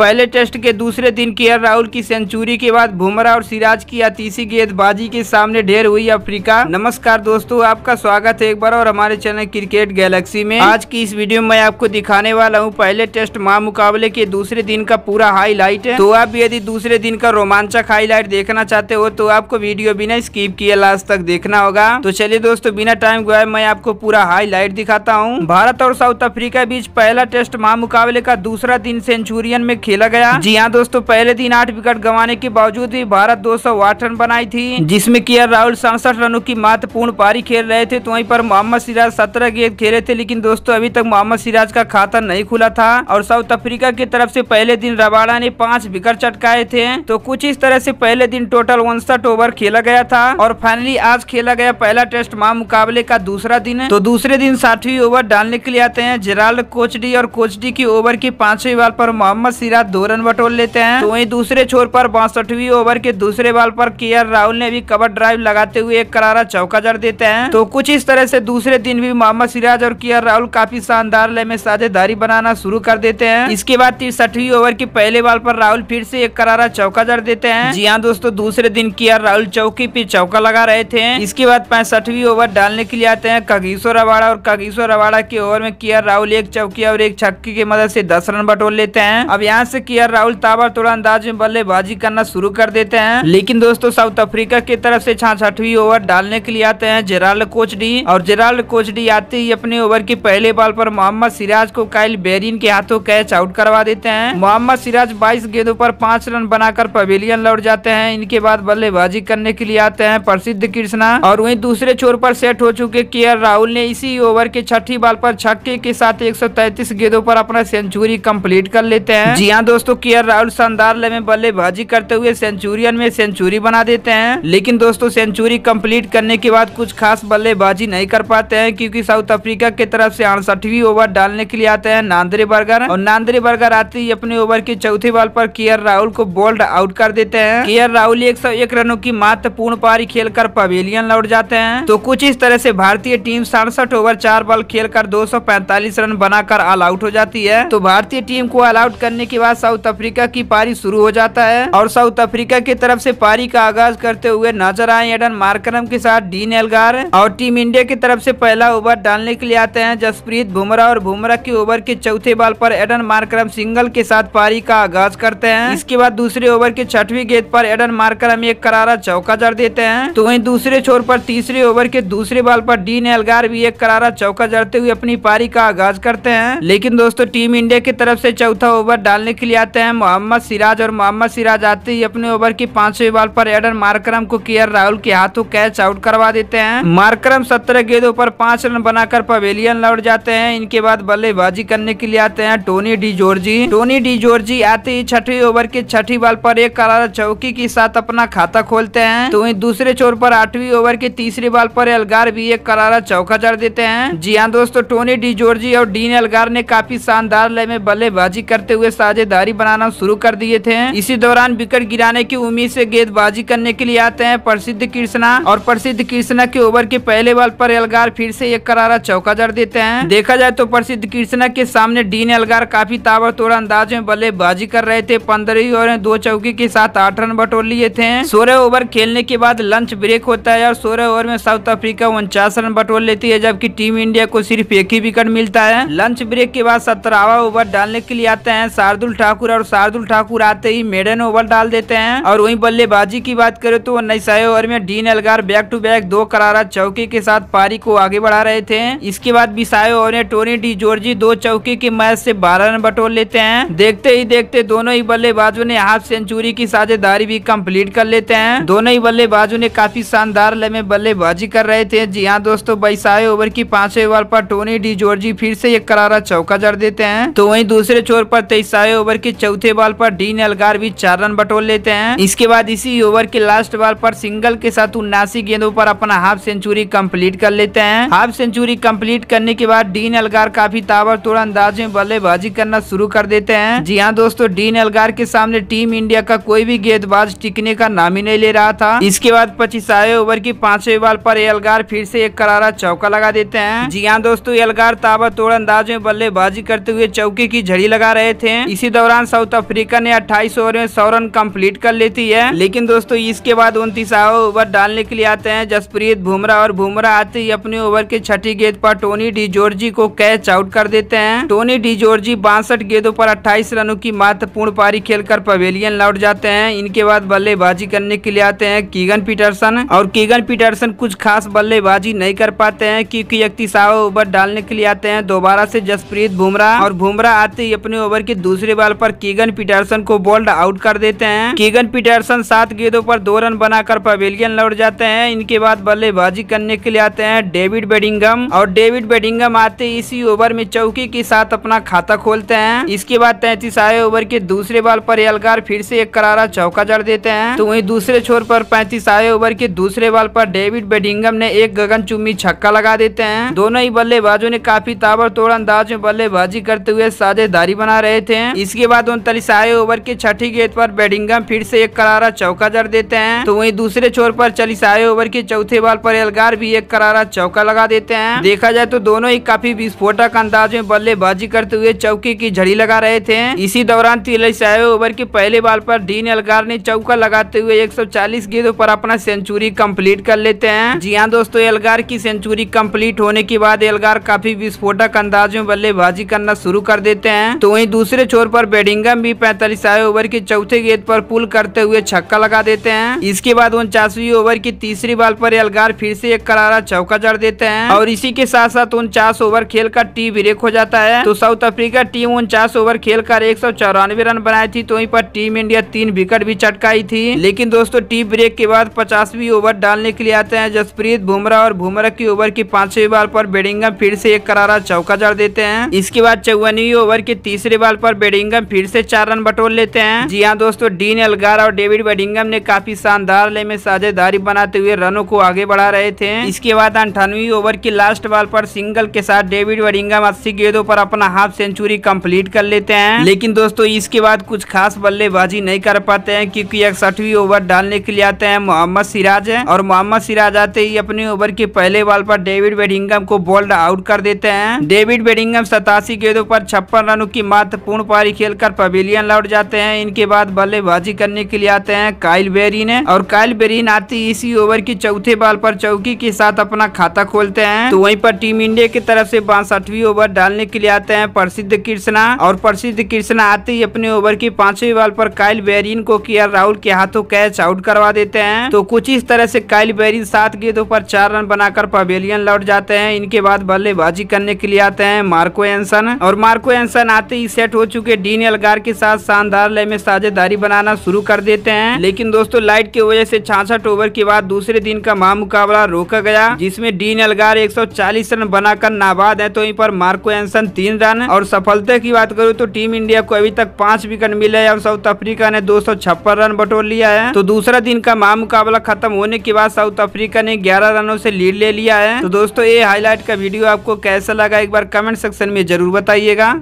पहले टेस्ट के दूसरे दिन के राहुल की सेंचुरी के बाद बुमराह और सिराज की तीसरी गेंदबाजी के सामने ढेर हुई अफ्रीका नमस्कार दोस्तों आपका स्वागत है एक बार और हमारे चैनल क्रिकेट गैलेक्सी में आज की इस वीडियो में मैं आपको दिखाने वाला हूँ पहले टेस्ट माँ मुकाबले के दूसरे दिन का पूरा हाई है तो आप यदि दूसरे दिन का रोमांचक हाई देखना चाहते हो तो आपको वीडियो बिना स्कीप किए लास्ट तक देखना होगा तो चलिए दोस्तों बिना टाइम गुआ मैं आपको पूरा हाई दिखाता हूँ भारत और साउथ अफ्रीका बीच पहला टेस्ट महा मुकाबले का दूसरा दिन सेंचुरियन में खेला गया जी हाँ दोस्तों पहले दिन आठ विकेट गंवाने के बावजूद भी भारत दो रन बनाई थी जिसमे के राहुल सड़सठ रनों की महत्वपूर्ण पारी खेल रहे थे तो वहीं पर मोहम्मद सिराज सत्रह गेंद खेले थे लेकिन दोस्तों अभी तक मोहम्मद सिराज का खाता नहीं खुला था और साउथ अफ्रीका की तरफ से पहले दिन रबाड़ा ने पांच विकेट चटकाए थे तो कुछ इस तरह से पहले दिन टोटल उनसठ ओवर खेला गया था और फाइनली आज खेला गया पहला टेस्ट माह मुकाबले का दूसरा दिन तो दूसरे दिन साठवीं ओवर डालने के लिए आते हैं जेराल्ड कोचडी और कोचडी की ओवर की पांचवी बॉल पर मोहम्मद सिराज साथ दो रन बटोर लेते हैं तो वही दूसरे छोर पर बासठवी ओवर के दूसरे बॉल पर के राहुल ने भी कवर ड्राइव लगाते हुए एक करारा चौका जड़ देते हैं तो कुछ इस तरह से दूसरे दिन भी मोहम्मद सिराज और के राहुल काफी शानदार लय में साझेदारी बनाना शुरू कर देते हैं इसके बाद तिरसठवीं ओवर के पहले बॉल पर राहुल फिर से एक करारा चौका जड़ देते हैं जी हाँ दोस्तों दूसरे दिन के राहुल चौकी पे चौका लगा रहे थे इसके बाद पैंसठवीं ओवर डालने के लिए आते हैं कगीश्वर अवाड़ा और कगीश्वर अवाड़ा के ओवर में के राहुल एक चौकी और एक छक्की की मदद से दस रन बटोर लेते हैं अब यहाँ से किया राहुल ताबड़तोड़ अंदाज में बल्लेबाजी करना शुरू कर देते हैं लेकिन दोस्तों साउथ अफ्रीका की तरफ से छाछठवीं ओवर डालने के लिए आते हैं जेराल्ड कोचडी और जेराल्ड कोचडी आते ही अपने ओवर के पहले बॉल पर मोहम्मद सिराज को काइल बेरिन के हाथों कैच आउट करवा देते हैं मोहम्मद सिराज बाईस गेंदों पर पांच रन बनाकर पवेलियन लौट जाते हैं इनके बाद बल्लेबाजी करने के लिए आते हैं प्रसिद्ध कृष्णा और वही दूसरे छोर पर सेट हो चुके के राहुल ने इसी ओवर के छठी बॉल पर छक्के के साथ एक गेंदों पर अपना सेंचुरी कम्प्लीट कर लेते हैं जी यहाँ हाँ दोस्तों के राहुल शानदार में बल्लेबाजी करते हुए सेंचुरियन में सेंचुरी बना देते हैं लेकिन दोस्तों सेंचुरी कंप्लीट करने के बाद कुछ खास बल्लेबाजी नहीं कर पाते हैं क्योंकि साउथ अफ्रीका की तरफ से अड़सठवीं ओवर डालने के लिए आते हैं नांद्रे बर्गर और नांद्रे बर्गर आते ही अपने ओवर के चौथे बॉल पर के राहुल को बोल्ड आउट कर देते हैं के राहुल एक सौ एक रनों की मात्र पूर्ण पारी खेल पवेलियन लौट जाते हैं तो कुछ इस तरह से भारतीय टीम सड़सठ ओवर चार बॉल खेल कर रन बनाकर ऑल आउट हो जाती है तो भारतीय टीम को ऑल आउट करने के बाद साउथ अफ्रीका की पारी शुरू हो जाता है और साउथ अफ्रीका की तरफ से पारी का आगाज करते हुए नजर आए एडन मार्करम के साथ डीन एलगार और टीम इंडिया की तरफ से पहला ओवर डालने के लिए आते हैं जसप्रीत बुमराह और बुमराह के ओवर के चौथे बॉल पर एडन मार्करम सिंगल के साथ पारी का आगाज करते हैं इसके बाद दूसरे ओवर के छठवी गेंद पर एडन मार्करम एक करारा चौका जड़ देते हैं तो वही दूसरे छोर पर तीसरे ओवर के दूसरे बॉल पर डीन एलगार भी एक करारा चौका जड़ते हुए अपनी पारी का आगाज करते हैं लेकिन दोस्तों टीम इंडिया की तरफ से चौथा ओवर डालने मारने के लिए आते हैं मोहम्मद सिराज और मोहम्मद सिराज आते ही अपने ओवर की पांचवी बॉल पर एडन मार्करम को कियर राहुल के हाथों कैच आउट करवा देते हैं मार्करम सत्रह गेंदों पर पांच रन बनाकर पवेलियन लौट जाते हैं इनके बाद बल्लेबाजी करने के लिए आते हैं Tony de Zorzi Tony de Zorzi आते ही छठी ओवर के छठी बॉल पर एक करारा चौकी के साथ अपना खाता खोलते हैं तो वही दूसरे चोर पर आठवीं ओवर के तीसरी बॉल पर एलगार भी एक करारा चौका चढ़ देते हैं जी हाँ दोस्तों टोनी डी जोर्जी और डीन एलगार ने काफी शानदार लय में बल्लेबाजी करते हुए साझे साझेदारी बनाना शुरू कर दिए थे इसी दौरान विकेट गिराने की उम्मीद से गेंदबाजी करने के लिए आते हैं प्रसिद्ध कृष्णा और प्रसिद्ध कृष्णा के ओवर के पहले बॉल पर एलगार फिर से एक करारा चौका जड़ देते हैं देखा जाए तो प्रसिद्ध कृष्णा के सामने डीन एलगार काफी ताबड़तोड़ अंदाज में बल्लेबाजी कर रहे थे पंद्रह ओवर में दो चौकी के साथ आठ रन बटोर लिए थे सोलह ओवर खेलने के बाद लंच ब्रेक होता है और सोलह ओवर में साउथ अफ्रीका उनचास रन बटोर लेती है जबकि टीम इंडिया को सिर्फ एक ही विकेट मिलता है लंच ब्रेक के बाद सत्रहवा ओवर डालने के लिए आते हैं शार्दुल शार्दुल ठाकुर और शार्दुल ठाकुर आते ही मेडन ओवर डाल देते हैं और वही बल्लेबाजी की बात करें तो नई ओवर में Dean Elgar back to back दो करारा चौके के साथ पारी को आगे बढ़ा रहे थे इसके बाद बिसायो ओवर में टोनी डी जोर्जी दो चौके के मैच से बारह रन बटोर लेते हैं देखते ही देखते दोनों ही बल्लेबाजों ने हाफ सेंचुरी की साझेदारी भी कम्प्लीट कर लेते हैं दोनों ही बल्लेबाजों ने काफी शानदार लय में बल्लेबाजी कर रहे थे जी हाँ दोस्तों बैसाए ओवर की पांचवे ओवर पर टोनी डी जोर्जी फिर से एक करारा चौका जड़ देते हैं तो वहीं दूसरे छोर पर तेईसाए ओवर के चौथे बॉल पर डीन एलगार भी चार रन बटोर लेते हैं इसके बाद इसी ओवर के लास्ट बॉल पर सिंगल के साथ उन्नासी गेंदों पर अपना हाफ सेंचुरी कंप्लीट कर लेते हैं हाफ सेंचुरी कंप्लीट करने के बाद डीन एलगार काफी ताबर तोड़ अंदाज में बल्लेबाजी करना शुरू कर देते हैं जी हाँ दोस्तों डीन एलगार के सामने टीम इंडिया का कोई भी गेंदबाज टिकने का नाम ही नहीं ले रहा था इसके बाद पच्चीसवे ओवर की पांचवे बॉल पर एलगार फिर से एक करारा चौका लगा देते हैं जी हाँ दोस्तों एलगार तोड़ अंदाज में बल्लेबाजी करते हुए चौके की झड़ी लगा रहे थे इसी इसी दौरान साउथ अफ्रीका ने अट्ठाईस ओवर में सौ रन कम्प्लीट कर लेती है लेकिन दोस्तों इसके बाद उनतीस ओवर डालने के लिए आते हैं जसप्रीत बुमराह और बुमराह आते ही अपने ओवर के छठी गेंद पर टोनी डी को कैच आउट कर देते हैं टोनी डी बासठ गेंदों पर अट्ठाईस रनों की महत्वपूर्ण पारी खेलकर पवेलियन लौट जाते हैं इनके बाद बल्लेबाजी करने के लिए आते हैं कीगन पीटरसन और कीगन पीटरसन कुछ खास बल्लेबाजी नहीं कर पाते हैं क्योंकि इकतीस ओवर डालने के लिए आते हैं दोबारा से जसप्रीत बुमराह और बुमराह आते ही अपने ओवर के दूसरे बॉल पर कीगन पीटरसन को बोल्ड आउट कर देते हैं कीगन पीटरसन सात गेंदों पर दो रन बनाकर पवेलियन लौट जाते हैं इनके बाद बल्लेबाजी करने के लिए आते हैं डेविड बेडिंगम और डेविड बेडिंगम आते इसी ओवर में चौकी के साथ अपना खाता खोलते हैं इसके बाद तैतीस आए ओवर के दूसरे बॉल पर एलगार फिर से एक करारा चौका जड़ देते हैं तो वही दूसरे छोर पर पैंतीस आए ओवर के दूसरे बॉल पर डेविड बेडिंगम ने एक गगनचुम्बी छक्का लगा देते हैं दोनों ही बल्लेबाजों ने काफी ताबड़तोड़ अंदाज में बल्लेबाजी करते हुए साझेदारी बना रहे थे इस इसके बाद उनतालीस आए ओवर के छठी गेंद पर बेडिंगम फिर से एक करारा चौका जड़ देते हैं तो वहीं दूसरे छोर पर चालीस आए ओवर के चौथे बॉल पर एलगार भी एक करारा चौका लगा देते हैं देखा जाए तो दोनों ही काफी विस्फोटक अंदाज में बल्लेबाजी करते हुए चौके की झड़ी लगा रहे थे इसी दौरान तिलिस आए ओवर के पहले बॉल पर डीन एलगार ने चौका लगाते हुए एक गेंदों पर अपना सेंचुरी कम्प्लीट कर लेते हैं जी हाँ दोस्तों एलगार की सेंचुरी कम्प्लीट होने के बाद एलगार काफी विस्फोटक अंदाज में बल्लेबाजी करना शुरू कर देते हैं तो वही दूसरे छोर पर बेडिंगम भी पैंतालीसवें ओवर के चौथे गेंद पर पुल करते हुए छक्का लगा देते हैं इसके बाद उनचासवीं ओवर की तीसरी बॉल पर एलगार फिर से एक करारा चौका जड़ देते हैं और इसी के साथ साथ उनचास ओवर खेल का टी ब्रेक हो जाता है तो साउथ अफ्रीका टीम उनचास ओवर खेल कर एक रन बनाई थी तो वहीं पर टीम इंडिया तीन विकेट भी चटकाई थी लेकिन दोस्तों टी ब्रेक के बाद पचासवीं ओवर डालने के लिए आते हैं जसप्रीत बुमराह और बुमराह की ओवर की पांचवी बॉल पर बेडिंगम फिर से एक करारा चौका जड़ देते हैं इसके बाद चौवनवी ओवर के तीसरे बॉल पर बेडिंग बडिंगम फिर से चार रन बटोर लेते हैं जी हाँ दोस्तों डीन एलगार और डेविड बडिंगम ने काफी शानदार ले में साझेदारी बनाते हुए रनों को आगे बढ़ा रहे थे इसके बाद अंठानवी ओवर की लास्ट बॉल पर सिंगल के साथ डेविड वडिंगम अस्सी गेंदों पर अपना हाफ सेंचुरी कंप्लीट कर लेते हैं लेकिन दोस्तों इसके बाद कुछ खास बल्लेबाजी नहीं कर पाते हैं क्योंकि इकसठवीं ओवर डालने के लिए आते हैं मोहम्मद सिराज है और मोहम्मद सिराज आते ही अपने ओवर के पहले बॉल पर डेविड बेडिंगम को बोल्ड आउट कर देते हैं डेविड बेडिंगम सतासी गेंदों पर छप्पन रनों की महत्वपूर्ण पारी खेल खेलकर पवेलियन लौट जाते हैं इनके बाद बल्लेबाजी करने के लिए आते हैं काइल बेरिन और काइल बेरिन आती इसी ओवर की चौथे बॉल पर चौकी के साथ अपना खाता खोलते हैं तो वहीं पर टीम इंडिया की तरफ से बासठवीं ओवर डालने के लिए आते हैं प्रसिद्ध कृष्णा और प्रसिद्ध कृष्णा आते ही अपने ओवर की पांचवी बॉल पर काइल बेरिन को किया राहुल के हाथों कैच आउट करवा देते हैं तो कुछ इस तरह से काइल बेरिन सात गेंदों पर चार रन बनाकर पवेलियन लौट जाते हैं इनके बाद बल्लेबाजी करने के लिए आते हैं मार्को एंसन और मार्को एंसन आते ही सेट हो चुके डीन एलगार के साथ शानदार लय में साझेदारी बनाना शुरू कर देते हैं लेकिन दोस्तों लाइट की वजह से छाछठ ओवर के बाद दूसरे दिन का महा मुकाबला रोका गया जिसमें डीन एलगार 140 रन बनाकर नाबाद है तो वहीं पर मार्को एंसन तीन रन और सफलता की बात करूँ तो टीम इंडिया को अभी तक पांच विकेट मिले हैं और साउथ अफ्रीका ने दो रन बटोर लिया है तो दूसरा दिन का महा मुकाबला खत्म होने के बाद साउथ अफ्रीका ने ग्यारह रनों से लीड ले लिया है तो दोस्तों ये हाईलाइट का वीडियो आपको कैसा लगा एक बार कमेंट सेक्शन में जरूर बताइएगा